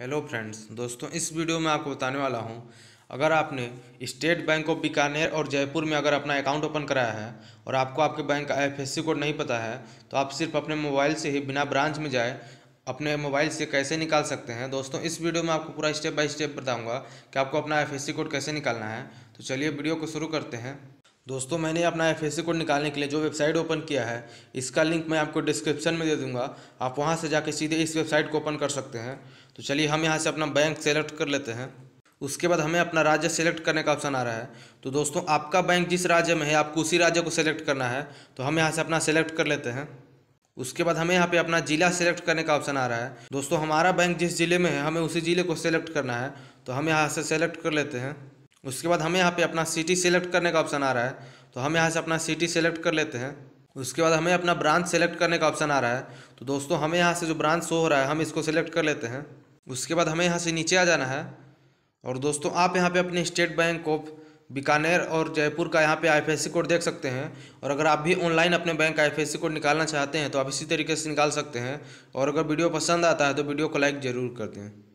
hello friends दोस्तों इस video में आपको बताने वाला हूं अगर आपने स्टेट बैंक ऑफ बीकानेर और जयपुर में अगर अपना अकाउंट ओपन कराया है और आपको आपके बैंक का एफएससी कोड नहीं पता है तो आप सिर्फ अपने मोबाइल से ही बिना ब्रांच में जाए अपने मोबाइल से कैसे निकाल सकते हैं दोस्तों इस वीडियो में आपको पूरा स्टेप बाय स्टेप बताऊँगा कि आपको अपना एफ कोड कैसे निकालना है तो चलिए वीडियो को शुरू करते हैं दोस्तों मैंने अपना एफ कोड निकालने के लिए जो वेबसाइट ओपन किया है इसका लिंक मैं आपको डिस्क्रिप्शन में दे दूंगा आप वहां से जाके सीधे इस वेबसाइट को ओपन कर सकते हैं तो चलिए हम यहां से अपना बैंक सेलेक्ट कर लेते हैं उसके बाद हमें अपना राज्य सेलेक्ट करने का ऑप्शन आ रहा है तो दोस्तों आपका बैंक जिस राज्य में है आपको उसी राज्य को सेलेक्ट करना है तो हम यहाँ से अपना सेलेक्ट कर लेते हैं उसके बाद हमें यहाँ पे अपना ज़िला सेलेक्ट करने का ऑप्शन आ रहा है दोस्तों हमारा बैंक जिस ज़िले में है हमें उसी ज़िले को सेलेक्ट करना है तो हम यहाँ से सेलेक्ट कर लेते हैं उसके बाद हमें यहाँ पे अपना सिटी सेलेक्ट करने का ऑप्शन आ रहा है तो हम यहाँ से अपना सिटी सेलेक्ट कर लेते हैं उसके बाद हमें अपना ब्रांच सेलेक्ट करने का ऑप्शन आ रहा है तो दोस्तों हमें यहाँ से जो ब्रांच शो हो रहा है हम इसको सेलेक्ट कर लेते हैं उसके बाद हमें यहाँ से नीचे आ जाना है और दोस्तों आप यहाँ पे अपने स्टेट बैंक ऑफ बीकानेर और जयपुर का यहाँ पे आईएफएससी कोड देख सकते हैं और अगर आप भी ऑनलाइन अपने बैंक आईएफएससी कोड निकालना चाहते हैं तो आप इसी तरीके से निकाल सकते हैं और अगर वीडियो पसंद आता है तो वीडियो को लाइक ज़रूर कर दें